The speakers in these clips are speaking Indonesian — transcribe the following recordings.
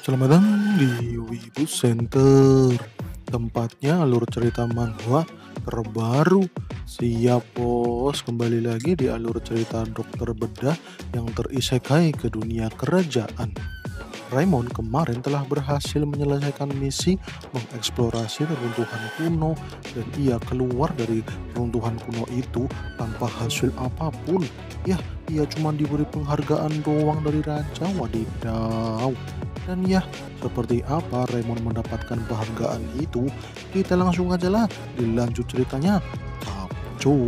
Selamat datang di Wibu Center Tempatnya alur cerita manhwa terbaru Siap bos, kembali lagi di alur cerita dokter bedah Yang terisekai ke dunia kerajaan Raymond kemarin telah berhasil menyelesaikan misi mengeksplorasi reruntuhan kuno dan ia keluar dari reruntuhan kuno itu tanpa hasil apapun. Ya, ia cuma diberi penghargaan doang dari raja wadidaw. Dan ya, seperti apa Raymond mendapatkan penghargaan itu, kita langsung aja lah dilanjut ceritanya. Capcus.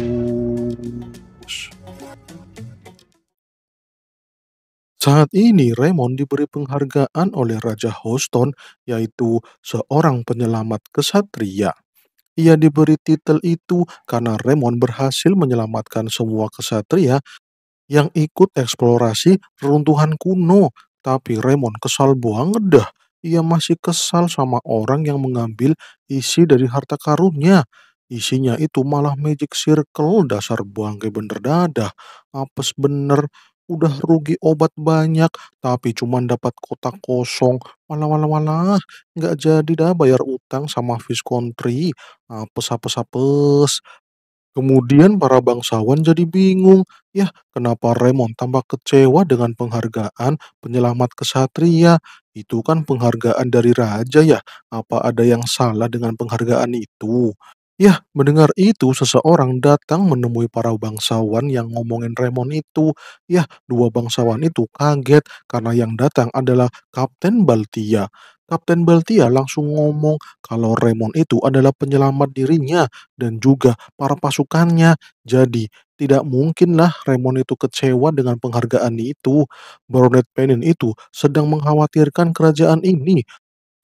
Saat ini, Raymond diberi penghargaan oleh Raja Houston, yaitu seorang penyelamat kesatria. Ia diberi titel itu karena Raymond berhasil menyelamatkan semua kesatria yang ikut eksplorasi reruntuhan kuno. Tapi Raymond kesal buang dah. Ia masih kesal sama orang yang mengambil isi dari harta karunnya. Isinya itu malah magic circle dasar buang bangke bener dadah. Apes bener udah rugi obat banyak, tapi cuman dapat kotak kosong. malah malah malah nggak jadi dah bayar utang sama fiskontri. Apes ah, apes apes. Kemudian para bangsawan jadi bingung, ya kenapa Raymond tambah kecewa dengan penghargaan penyelamat kesatria? Itu kan penghargaan dari raja ya, apa ada yang salah dengan penghargaan itu? Ya, mendengar itu, seseorang datang menemui para bangsawan yang ngomongin Raymond itu. Ya, dua bangsawan itu kaget karena yang datang adalah Kapten Baltia. Kapten Baltia langsung ngomong kalau Raymond itu adalah penyelamat dirinya dan juga para pasukannya. Jadi, tidak mungkinlah Raymond itu kecewa dengan penghargaan itu. Baronet Penin itu sedang mengkhawatirkan kerajaan ini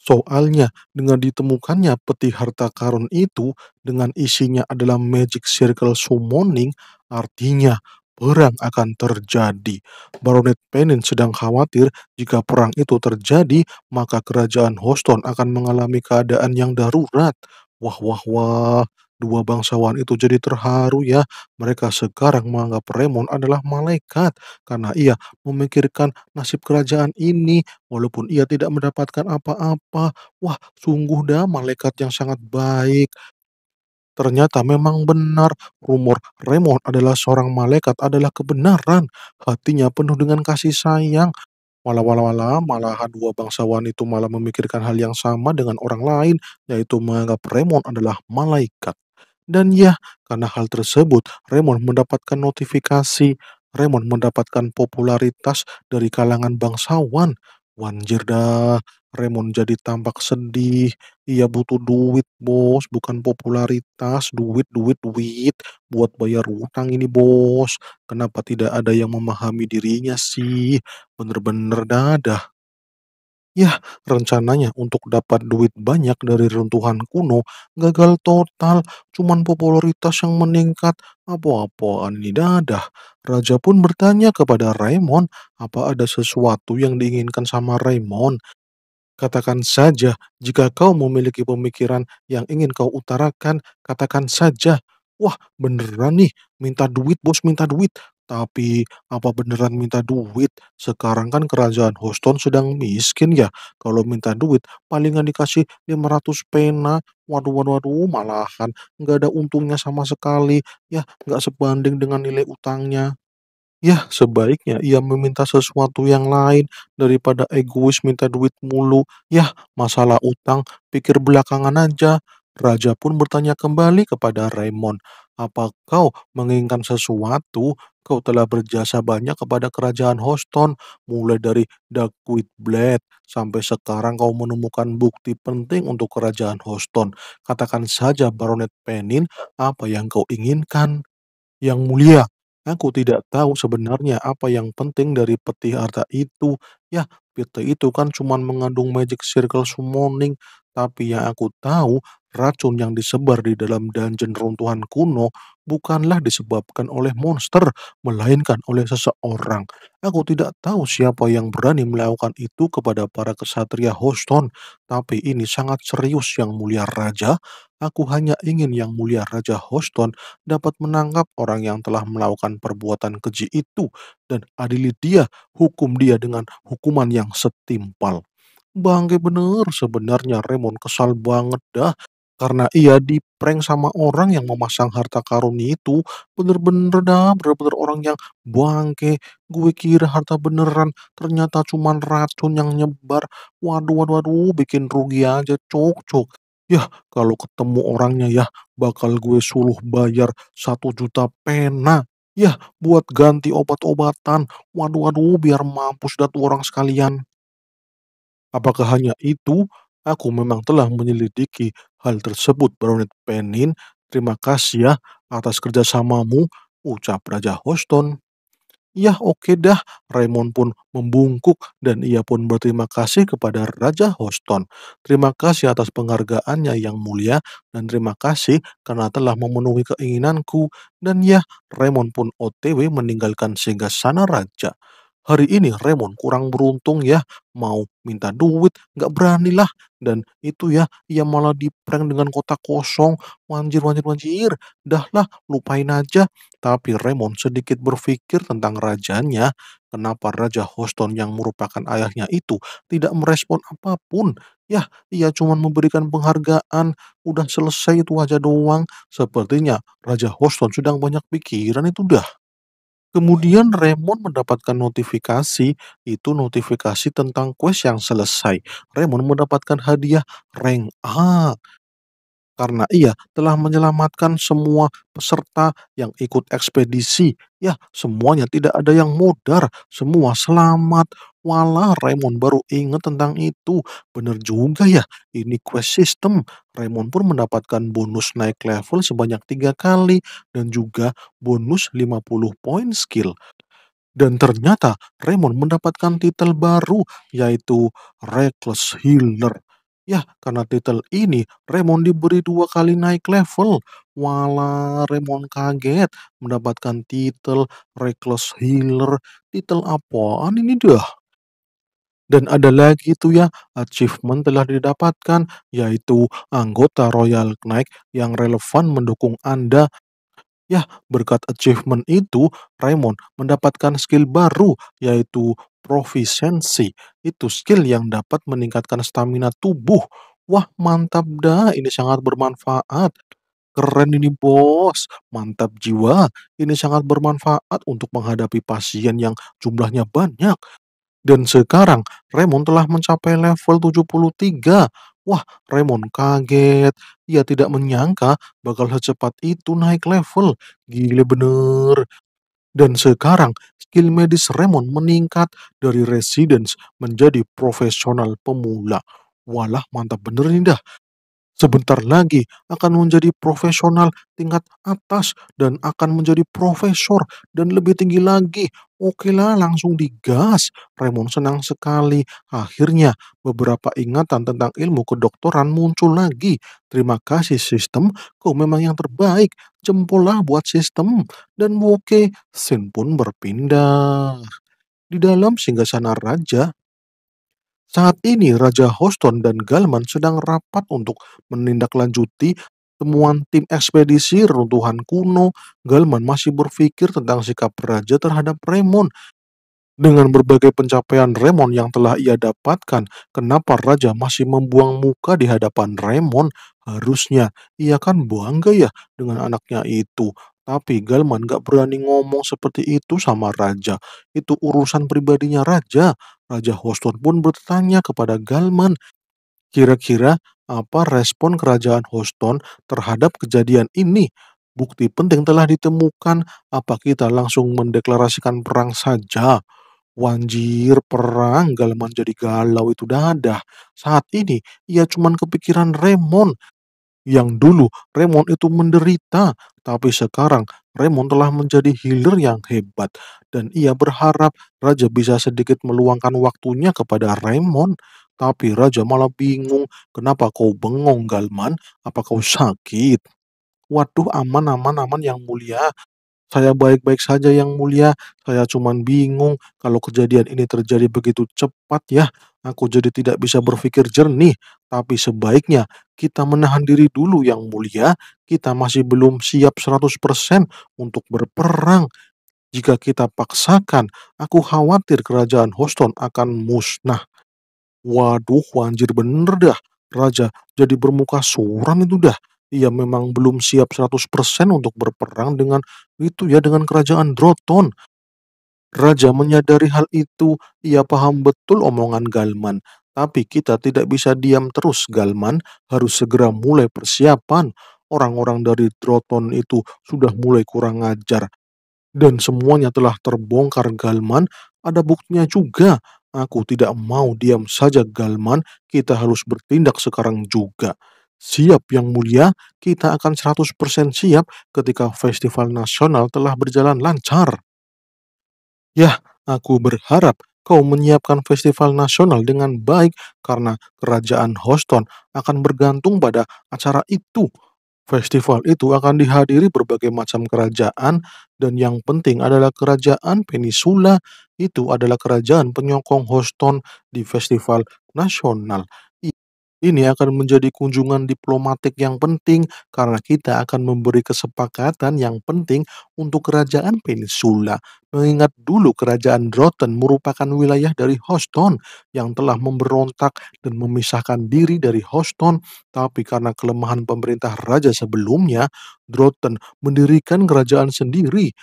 Soalnya, dengan ditemukannya peti harta karun itu dengan isinya adalah Magic Circle Summoning, artinya perang akan terjadi. Baronet Penin sedang khawatir jika perang itu terjadi, maka kerajaan Houston akan mengalami keadaan yang darurat. Wah, wah, wah. Dua bangsawan itu jadi terharu ya. Mereka sekarang menganggap Remon adalah malaikat karena ia memikirkan nasib kerajaan ini walaupun ia tidak mendapatkan apa-apa. Wah, sungguh dah malaikat yang sangat baik. Ternyata memang benar, rumor Remon adalah seorang malaikat adalah kebenaran. Hatinya penuh dengan kasih sayang. malah wala wala malahan dua bangsawan itu malah memikirkan hal yang sama dengan orang lain, yaitu menganggap Remon adalah malaikat. Dan ya, karena hal tersebut, Raymond mendapatkan notifikasi, Raymond mendapatkan popularitas dari kalangan bangsawan. Wanjir dah, Raymond jadi tampak sedih. Ia butuh duit, bos. Bukan popularitas, duit, duit, duit. Buat bayar utang ini, bos. Kenapa tidak ada yang memahami dirinya sih? Bener-bener dadah. Ya, rencananya untuk dapat duit banyak dari runtuhan kuno gagal total, cuman popularitas yang meningkat. Apa-apaan ini dadah. Raja pun bertanya kepada Raymond, apa ada sesuatu yang diinginkan sama Raymond? Katakan saja, jika kau memiliki pemikiran yang ingin kau utarakan, katakan saja. Wah, beneran nih, minta duit bos, minta duit. Tapi apa beneran minta duit? Sekarang kan kerajaan Houston sedang miskin ya. Kalau minta duit, palingan dikasih 500 pena. Waduh, waduh, waduh, malahan nggak ada untungnya sama sekali. Ya, nggak sebanding dengan nilai utangnya. Ya, sebaiknya ia meminta sesuatu yang lain daripada egois minta duit mulu. Ya, masalah utang, pikir belakangan aja. Raja pun bertanya kembali kepada Raymond, "Apa kau menginginkan sesuatu Kau telah berjasa banyak kepada kerajaan Houston, mulai dari Duckweed Blade, sampai sekarang kau menemukan bukti penting untuk kerajaan Houston. Katakan saja, Baronet Penin, apa yang kau inginkan. Yang mulia, aku tidak tahu sebenarnya apa yang penting dari peti harta itu. Ya, peti itu kan cuma mengandung magic circle summoning, tapi yang aku tahu racun yang disebar di dalam dungeon runtuhan kuno bukanlah disebabkan oleh monster, melainkan oleh seseorang. Aku tidak tahu siapa yang berani melakukan itu kepada para kesatria Houston, tapi ini sangat serius yang mulia raja. Aku hanya ingin yang mulia raja Houston dapat menangkap orang yang telah melakukan perbuatan keji itu dan adili dia, hukum dia dengan hukuman yang setimpal. Bangke bener sebenarnya Raymond kesal banget dah karena ia di-prank sama orang yang memasang harta karun itu, bener-bener dah, bener-bener orang yang bangke. Gue kira harta beneran, ternyata cuman racun yang nyebar. Waduh, waduh, waduh, bikin rugi aja, cok, cok. Yah, kalau ketemu orangnya ya, bakal gue suluh bayar satu juta pena. ya buat ganti obat-obatan. Waduh, waduh, biar mampus dat orang sekalian. Apakah hanya itu? Aku memang telah menyelidiki hal tersebut. Baronet Penin, terima kasih ya atas kerjasamamu, ucap Raja Houston. Ya oke dah, Raymond pun membungkuk dan ia pun berterima kasih kepada Raja Houston. Terima kasih atas penghargaannya yang mulia dan terima kasih karena telah memenuhi keinginanku. Dan ya, Raymond pun OTW meninggalkan singgah sana raja hari ini Raymond kurang beruntung ya, mau minta duit, nggak lah Dan itu ya, ia malah di prank dengan kota kosong, wanjir, wanjir, wanjir. Dah lah, lupain aja. Tapi Raymond sedikit berpikir tentang rajanya, kenapa Raja Houston yang merupakan ayahnya itu tidak merespon apapun. Ya, ia cuma memberikan penghargaan, udah selesai itu aja doang. Sepertinya Raja Houston sudah banyak pikiran itu dah. Kemudian Raymond mendapatkan notifikasi, itu notifikasi tentang quest yang selesai. Raymond mendapatkan hadiah rank A karena ia telah menyelamatkan semua peserta yang ikut ekspedisi. Ya, semuanya tidak ada yang mudar, semua selamat. Walah, Raymond baru ingat tentang itu. Benar juga ya, ini quest system. Raymond pun mendapatkan bonus naik level sebanyak tiga kali dan juga bonus 50 poin skill. Dan ternyata Raymond mendapatkan titel baru yaitu Reckless Healer Ya, karena title ini Raymond diberi dua kali naik level. Wala Raymond kaget mendapatkan title Reckless Healer. Title apaan ini dah? Dan ada lagi tuh ya, achievement telah didapatkan, yaitu anggota Royal Knight yang relevan mendukung Anda Ya, berkat achievement itu, Raymond mendapatkan skill baru, yaitu Proficiency itu skill yang dapat meningkatkan stamina tubuh. Wah, mantap dah. Ini sangat bermanfaat. Keren ini bos, mantap jiwa. Ini sangat bermanfaat untuk menghadapi pasien yang jumlahnya banyak. Dan sekarang Raymond telah mencapai level 73. Wah, Raymond kaget. Ia tidak menyangka bakal secepat itu naik level. Gila bener. Dan sekarang skill medis Raymond meningkat dari residence menjadi profesional pemula. Walah mantap bener nih dah, sebentar lagi akan menjadi profesional tingkat atas dan akan menjadi profesor dan lebih tinggi lagi. Oke lah, langsung digas. Raymond senang sekali. Akhirnya, beberapa ingatan tentang ilmu kedokteran muncul lagi. Terima kasih sistem, kau memang yang terbaik. Jempol lah buat sistem. Dan oke, Sin pun berpindah. Di dalam singgasana raja, saat ini Raja Houston dan Galman sedang rapat untuk menindaklanjuti temuan tim ekspedisi reruntuhan kuno. Galman masih berpikir tentang sikap Raja terhadap Raymond. Dengan berbagai pencapaian Raymond yang telah ia dapatkan, kenapa Raja masih membuang muka di hadapan Raymond? Harusnya ia kan bangga ya dengan anaknya itu. Tapi Galman gak berani ngomong seperti itu sama raja. Itu urusan pribadinya raja. Raja Hoston pun bertanya kepada Galman, kira-kira apa respon kerajaan Hoston terhadap kejadian ini? Bukti penting telah ditemukan, apa kita langsung mendeklarasikan perang saja? Wanjir perang, Galman jadi galau itu dadah. Saat ini, ia cuman kepikiran Remon. Yang dulu Raymond itu menderita, tapi sekarang Raymond telah menjadi healer yang hebat dan ia berharap Raja bisa sedikit meluangkan waktunya kepada Raymond. Tapi Raja malah bingung, kenapa kau bengong Galman? Apa kau sakit? Waduh aman aman aman yang mulia, saya baik-baik saja yang mulia, saya cuman bingung kalau kejadian ini terjadi begitu cepat ya. Aku jadi tidak bisa berpikir jernih, tapi sebaiknya kita menahan diri dulu yang mulia. Kita masih belum siap 100% untuk berperang. Jika kita paksakan, aku khawatir kerajaan Houston akan musnah. Waduh, wanjir bener dah. Raja jadi bermuka suram itu dah. Ia memang belum siap 100% untuk berperang dengan itu ya, dengan kerajaan Droton. Raja menyadari hal itu, ia paham betul omongan Galman. Tapi kita tidak bisa diam terus, Galman harus segera mulai persiapan. Orang-orang dari Droton itu sudah mulai kurang ajar. Dan semuanya telah terbongkar Galman, ada buktinya juga. Aku tidak mau diam saja Galman, kita harus bertindak sekarang juga. Siap yang mulia, kita akan 100% siap ketika festival nasional telah berjalan lancar. Yah, aku berharap kau menyiapkan festival nasional dengan baik karena kerajaan Houston akan bergantung pada acara itu. Festival itu akan dihadiri berbagai macam kerajaan dan yang penting adalah kerajaan peninsula itu adalah kerajaan penyokong Houston di festival nasional. Ini akan menjadi kunjungan diplomatik yang penting karena kita akan memberi kesepakatan yang penting untuk kerajaan peninsula. Mengingat dulu kerajaan Roten merupakan wilayah dari Houston yang telah memberontak dan memisahkan diri dari Houston, tapi karena kelemahan pemerintah raja sebelumnya, Roten mendirikan kerajaan sendiri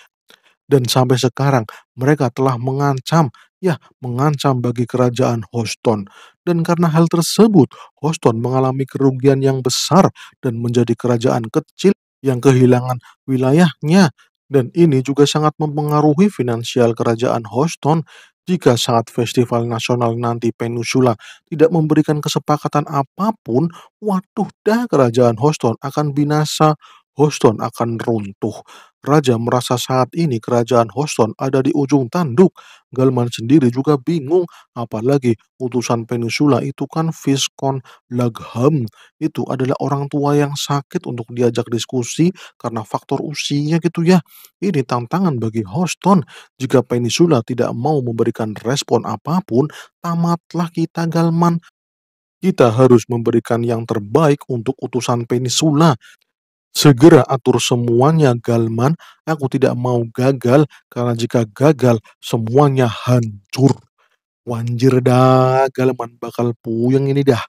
dan sampai sekarang mereka telah mengancam, ya, mengancam bagi kerajaan Houston. Dan karena hal tersebut, Houston mengalami kerugian yang besar dan menjadi kerajaan kecil yang kehilangan wilayahnya. Dan ini juga sangat mempengaruhi finansial kerajaan Houston jika saat festival nasional nanti Peninsula tidak memberikan kesepakatan apapun, waduh dah kerajaan Houston akan binasa Houston akan runtuh. Raja merasa saat ini kerajaan Houston ada di ujung tanduk. Galman sendiri juga bingung, apalagi utusan peninsula itu kan Viscount Lagham. Itu adalah orang tua yang sakit untuk diajak diskusi karena faktor usianya gitu ya. Ini tantangan bagi Houston. Jika peninsula tidak mau memberikan respon apapun, tamatlah kita Galman kita harus memberikan yang terbaik untuk utusan peninsula. Segera atur semuanya, Galman. Aku tidak mau gagal, karena jika gagal, semuanya hancur. Wanjir dah, Galman bakal puyeng ini dah.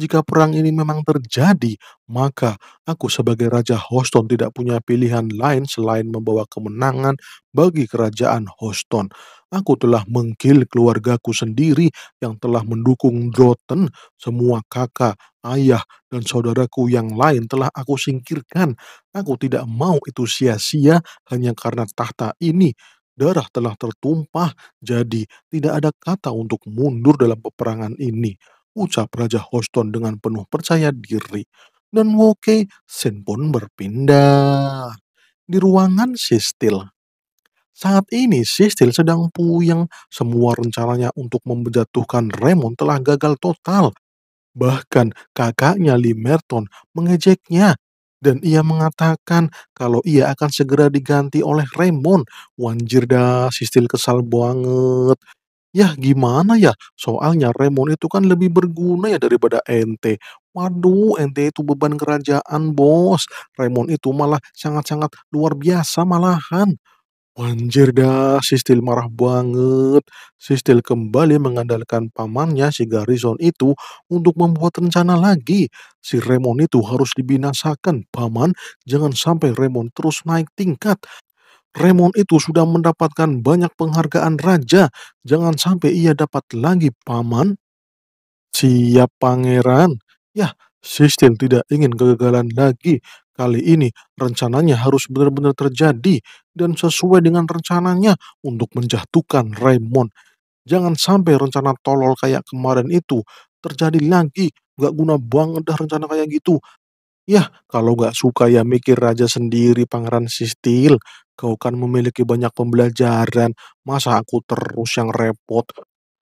Jika perang ini memang terjadi, maka aku sebagai Raja Houston tidak punya pilihan lain selain membawa kemenangan bagi kerajaan Houston. Aku telah menggil keluargaku sendiri yang telah mendukung Droten, semua kakak, ayah, dan saudaraku yang lain telah aku singkirkan. Aku tidak mau itu sia-sia hanya karena tahta ini darah telah tertumpah, jadi tidak ada kata untuk mundur dalam peperangan ini ucap Raja Houston dengan penuh percaya diri. Dan Woke Sin pun berpindah. Di ruangan Sistil. Saat ini Sistil sedang puyeng. Semua rencananya untuk menjatuhkan Raymond telah gagal total. Bahkan kakaknya Limerton mengejeknya dan ia mengatakan kalau ia akan segera diganti oleh Raymond. Wanjir dah, Sistil kesal banget. Ya gimana ya? Soalnya Raymond itu kan lebih berguna ya daripada ente. Waduh, ente itu beban kerajaan, Bos. Raymond itu malah sangat-sangat luar biasa malahan. Wanjir dah, Sistil marah banget. Sistil kembali mengandalkan pamannya si Garrison itu untuk membuat rencana lagi. Si Raymond itu harus dibinasakan, paman. Jangan sampai Raymond terus naik tingkat. Raymond itu sudah mendapatkan banyak penghargaan raja. Jangan sampai ia dapat lagi, Paman. Siap, Pangeran. Ya, Sistin tidak ingin kegagalan lagi. Kali ini rencananya harus benar-benar terjadi dan sesuai dengan rencananya untuk menjatuhkan Raymond. Jangan sampai rencana tolol kayak kemarin itu terjadi lagi. Gak guna buang dah rencana kayak gitu. Ya, kalau nggak suka ya mikir raja sendiri, Pangeran Sistil. Kau kan memiliki banyak pembelajaran, masa aku terus yang repot?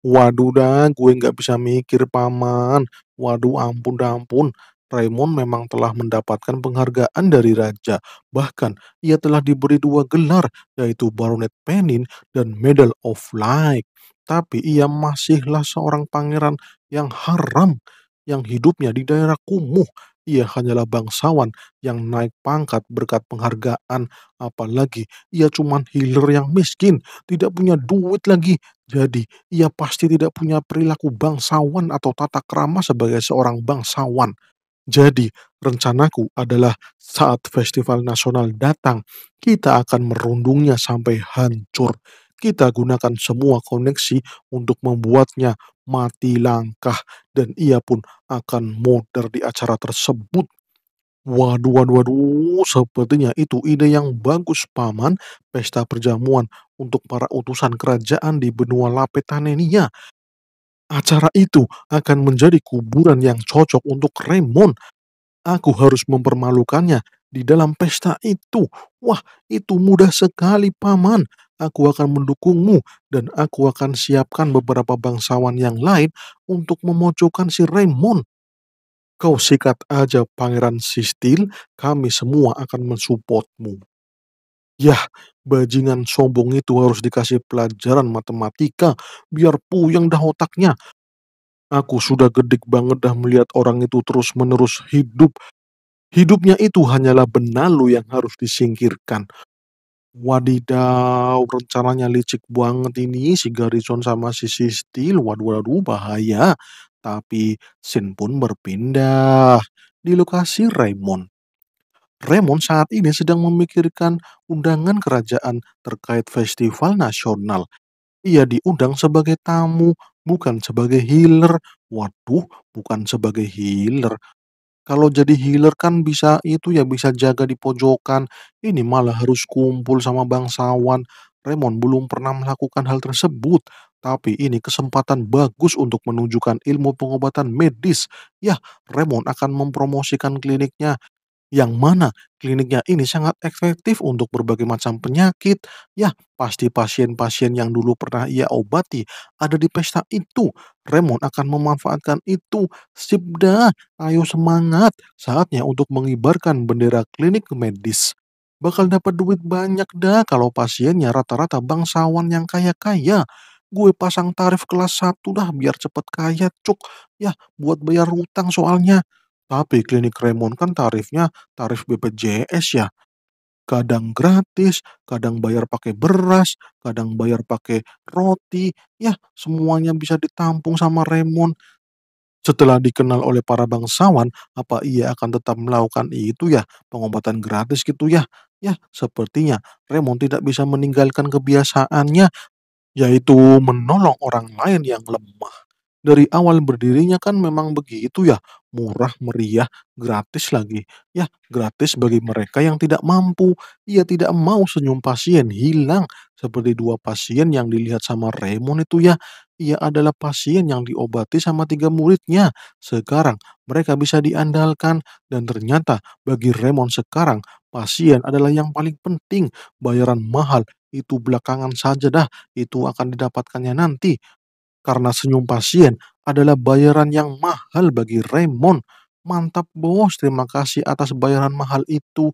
Waduh dah, gue nggak bisa mikir, Paman. Waduh, ampun ampun. Raymond memang telah mendapatkan penghargaan dari raja. Bahkan, ia telah diberi dua gelar, yaitu Baronet Penin dan Medal of Light. Tapi ia masihlah seorang pangeran yang haram, yang hidupnya di daerah kumuh, ia hanyalah bangsawan yang naik pangkat berkat penghargaan, apalagi ia cuman healer yang miskin, tidak punya duit lagi. Jadi, ia pasti tidak punya perilaku bangsawan atau tata krama sebagai seorang bangsawan. Jadi, rencanaku adalah saat festival nasional datang, kita akan merundungnya sampai hancur kita gunakan semua koneksi untuk membuatnya mati langkah dan ia pun akan modar di acara tersebut. Waduh, waduh, waduh, sepertinya itu ide yang bagus, Paman. Pesta perjamuan untuk para utusan kerajaan di benua Lapetanenia. Acara itu akan menjadi kuburan yang cocok untuk Remon. Aku harus mempermalukannya di dalam pesta itu. Wah, itu mudah sekali, Paman aku akan mendukungmu dan aku akan siapkan beberapa bangsawan yang lain untuk memojokkan si Raymond. Kau sikat aja Pangeran Sistil, kami semua akan mensupportmu. Yah, bajingan sombong itu harus dikasih pelajaran matematika biar puyeng dah otaknya. Aku sudah gedik banget dah melihat orang itu terus-menerus hidup Hidupnya itu hanyalah benalu yang harus disingkirkan. Wadidaw, rencananya licik banget ini si Garrison sama si sisti Waduh, waduh, bahaya. Tapi sin pun berpindah di lokasi Raymond. Raymond saat ini sedang memikirkan undangan kerajaan terkait festival nasional. Ia diundang sebagai tamu, bukan sebagai healer. Waduh, bukan sebagai healer, kalau jadi healer kan bisa itu ya, bisa jaga di pojokan, ini malah harus kumpul sama bangsawan. Raymond belum pernah melakukan hal tersebut, tapi ini kesempatan bagus untuk menunjukkan ilmu pengobatan medis. Yah, Raymond akan mempromosikan kliniknya yang mana kliniknya ini sangat efektif untuk berbagai macam penyakit. Ya, pasti pasien-pasien yang dulu pernah ia obati ada di pesta itu. Raymond akan memanfaatkan itu. Sip dah, ayo semangat. Saatnya untuk mengibarkan bendera klinik medis. Bakal dapat duit banyak dah kalau pasiennya rata-rata bangsawan yang kaya-kaya gue pasang tarif kelas 1 dah biar cepet kaya cuk ya buat bayar utang soalnya tapi klinik Raymond kan tarifnya tarif BPJS ya. Kadang gratis, kadang bayar pakai beras, kadang bayar pakai roti, ya semuanya bisa ditampung sama Raymond. Setelah dikenal oleh para bangsawan, apa ia akan tetap melakukan itu ya, pengobatan gratis gitu ya? Ya, sepertinya Raymond tidak bisa meninggalkan kebiasaannya, yaitu menolong orang lain yang lemah dari awal berdirinya kan memang begitu ya, murah, meriah, gratis lagi. Ya, gratis bagi mereka yang tidak mampu. Ia tidak mau senyum pasien hilang seperti dua pasien yang dilihat sama Raymond itu ya. Ia adalah pasien yang diobati sama tiga muridnya. Sekarang mereka bisa diandalkan dan ternyata bagi Raymond sekarang pasien adalah yang paling penting. Bayaran mahal itu belakangan saja dah, itu akan didapatkannya nanti karena senyum pasien adalah bayaran yang mahal bagi Raymond. Mantap bos, terima kasih atas bayaran mahal itu.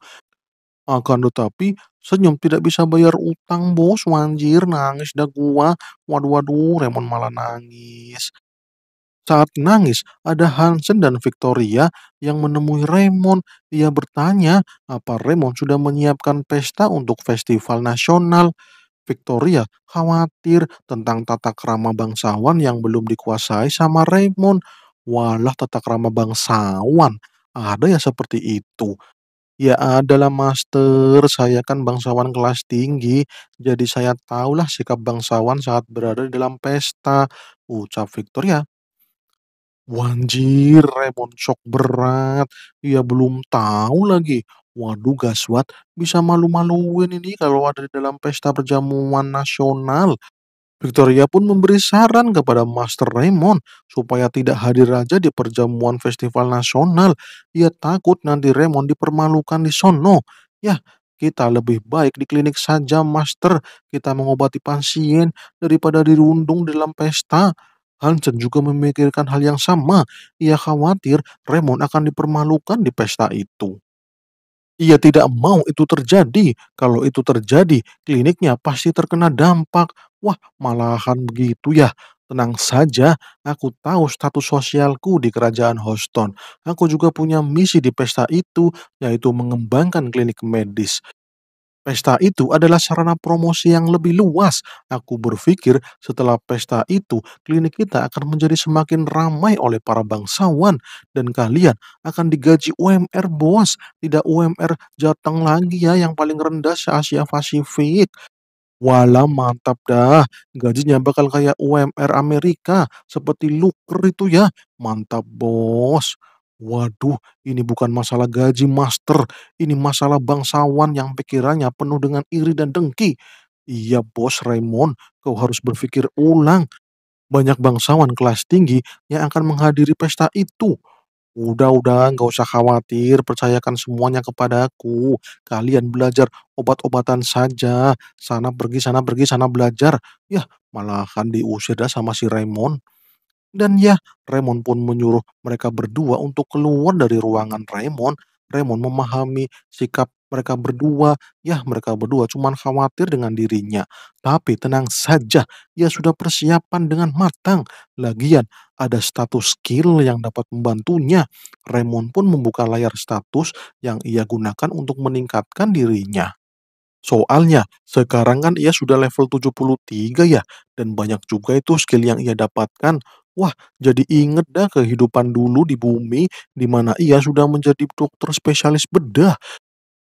Akan tetapi, senyum tidak bisa bayar utang bos, wanjir, nangis dah gua. Waduh, waduh, Raymond malah nangis. Saat nangis, ada Hansen dan Victoria yang menemui Raymond. Dia bertanya apa Raymond sudah menyiapkan pesta untuk festival nasional. Victoria khawatir tentang tata kerama bangsawan yang belum dikuasai sama Raymond. Walah tata kerama bangsawan, ada ya seperti itu. Ya adalah master, saya kan bangsawan kelas tinggi, jadi saya tahulah sikap bangsawan saat berada di dalam pesta, ucap Victoria. Wanjir, Raymond shock berat, ia belum tahu lagi Waduh gaswat, bisa malu-maluin ini kalau ada di dalam pesta perjamuan nasional. Victoria pun memberi saran kepada Master Raymond supaya tidak hadir aja di perjamuan festival nasional. Ia takut nanti Raymond dipermalukan di sono. Ya, kita lebih baik di klinik saja, Master. Kita mengobati pasien daripada dirundung dalam pesta. Hansen juga memikirkan hal yang sama. Ia khawatir Raymond akan dipermalukan di pesta itu. Ia tidak mau itu terjadi. Kalau itu terjadi, kliniknya pasti terkena dampak. Wah, malahan begitu ya. Tenang saja, aku tahu status sosialku di kerajaan Houston. Aku juga punya misi di pesta itu, yaitu mengembangkan klinik medis. Pesta itu adalah sarana promosi yang lebih luas. Aku berpikir setelah pesta itu, klinik kita akan menjadi semakin ramai oleh para bangsawan dan kalian akan digaji UMR bos, tidak UMR jateng lagi ya yang paling rendah se-Asia Pasifik. Walau mantap dah, gajinya bakal kayak UMR Amerika, seperti Luker itu ya. Mantap bos. Waduh, ini bukan masalah gaji master, ini masalah bangsawan yang pikirannya penuh dengan iri dan dengki. Iya bos Raymond, kau harus berpikir ulang. Banyak bangsawan kelas tinggi yang akan menghadiri pesta itu. Udah-udah, nggak usah khawatir, percayakan semuanya kepadaku. Kalian belajar obat-obatan saja. Sana pergi, sana pergi, sana belajar. Yah, malahan diusir dah sama si Raymond. Dan ya, Raymond pun menyuruh mereka berdua untuk keluar dari ruangan Raymond. Raymond memahami sikap mereka berdua. Ya, mereka berdua cuman khawatir dengan dirinya. Tapi tenang saja, ia sudah persiapan dengan matang. Lagian, ada status skill yang dapat membantunya. Raymond pun membuka layar status yang ia gunakan untuk meningkatkan dirinya. Soalnya, sekarang kan ia sudah level 73 ya, dan banyak juga itu skill yang ia dapatkan. Wah, jadi inget dah kehidupan dulu di bumi, di mana ia sudah menjadi dokter spesialis bedah,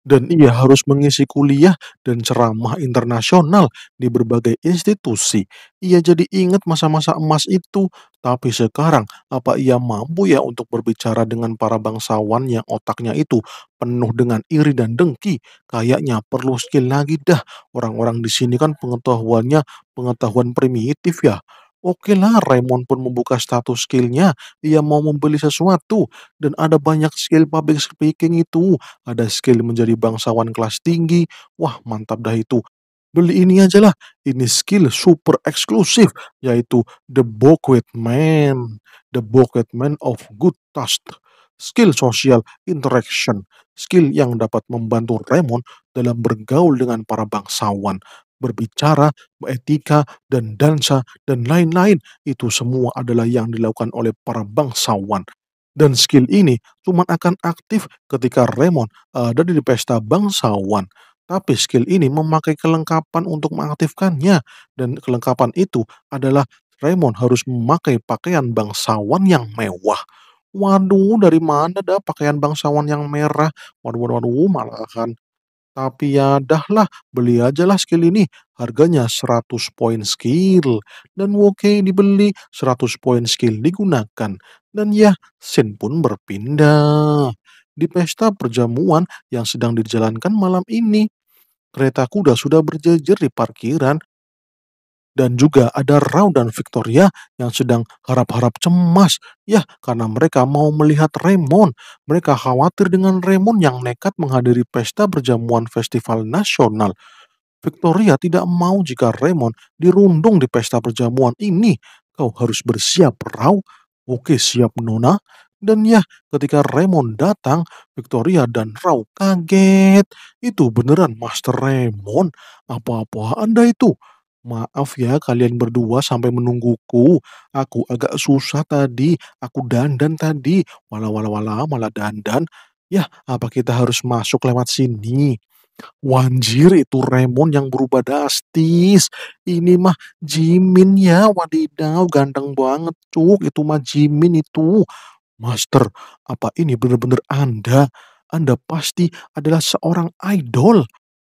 dan ia harus mengisi kuliah dan ceramah internasional di berbagai institusi. Ia jadi ingat masa-masa emas itu, tapi sekarang apa ia mampu ya untuk berbicara dengan para bangsawan yang otaknya itu penuh dengan iri dan dengki? Kayaknya perlu skill lagi dah. Orang-orang di sini kan pengetahuannya pengetahuan primitif ya. Oke lah, Raymond pun membuka status skillnya. Ia mau membeli sesuatu. Dan ada banyak skill public speaking itu. Ada skill menjadi bangsawan kelas tinggi. Wah, mantap dah itu. Beli ini aja lah. Ini skill super eksklusif, yaitu The Boquet Man. The Boquet Man of Good Taste. Skill social interaction. Skill yang dapat membantu Raymond dalam bergaul dengan para bangsawan berbicara, etika, dan dansa, dan lain-lain. Itu semua adalah yang dilakukan oleh para bangsawan. Dan skill ini cuma akan aktif ketika Raymond ada di pesta bangsawan. Tapi skill ini memakai kelengkapan untuk mengaktifkannya. Dan kelengkapan itu adalah Raymond harus memakai pakaian bangsawan yang mewah. Waduh, dari mana dah pakaian bangsawan yang merah? Waduh, waduh, waduh, malahan tapi ya dahlah, beli aja lah skill ini. Harganya 100 poin skill. Dan okay, dibeli 100 poin skill digunakan. Dan ya, Sin pun berpindah. Di pesta perjamuan yang sedang dijalankan malam ini, kereta kuda sudah berjejer di parkiran dan juga ada Rao dan Victoria yang sedang harap-harap cemas ya karena mereka mau melihat Raymond. Mereka khawatir dengan Raymond yang nekat menghadiri pesta perjamuan festival nasional. Victoria tidak mau jika Raymond dirundung di pesta perjamuan ini. Kau harus bersiap, Rao. Oke, siap, Nona. Dan ya, ketika Raymond datang, Victoria dan Rao kaget. Itu beneran Master Raymond. Apa-apa Anda itu? Maaf ya kalian berdua sampai menungguku. Aku agak susah tadi. Aku dandan tadi. Wala wala wala malah dandan. Ya apa kita harus masuk lewat sini? Wanjir itu Raymond yang berubah drastis. Ini mah Jimin ya. Wadidaw ganteng banget cuk. Itu mah Jimin itu. Master, apa ini benar-benar Anda? Anda pasti adalah seorang idol.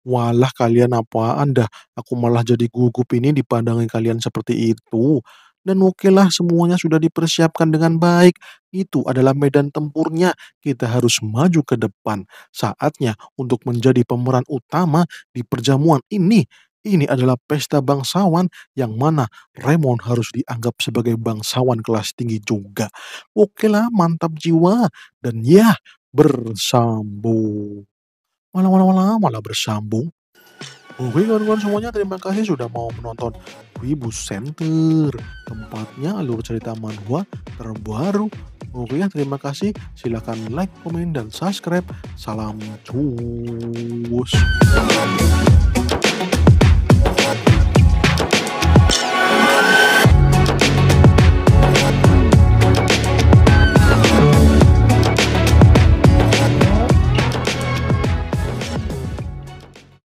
Walah, kalian apaan dah? Aku malah jadi gugup ini dipandangin kalian seperti itu. Dan okelah semuanya sudah dipersiapkan dengan baik. Itu adalah medan tempurnya. Kita harus maju ke depan. Saatnya untuk menjadi pemeran utama di perjamuan ini. Ini adalah pesta bangsawan yang mana Raymond harus dianggap sebagai bangsawan kelas tinggi juga. oke lah mantap jiwa. Dan ya, bersambung malah-malah malah bersambung. Oke kawan-kawan semuanya, terima kasih sudah mau menonton Wibu Center. Tempatnya alur cerita manhwa terbaru. Oke ya, terima kasih. Silahkan like, komen, dan subscribe. Salam cus.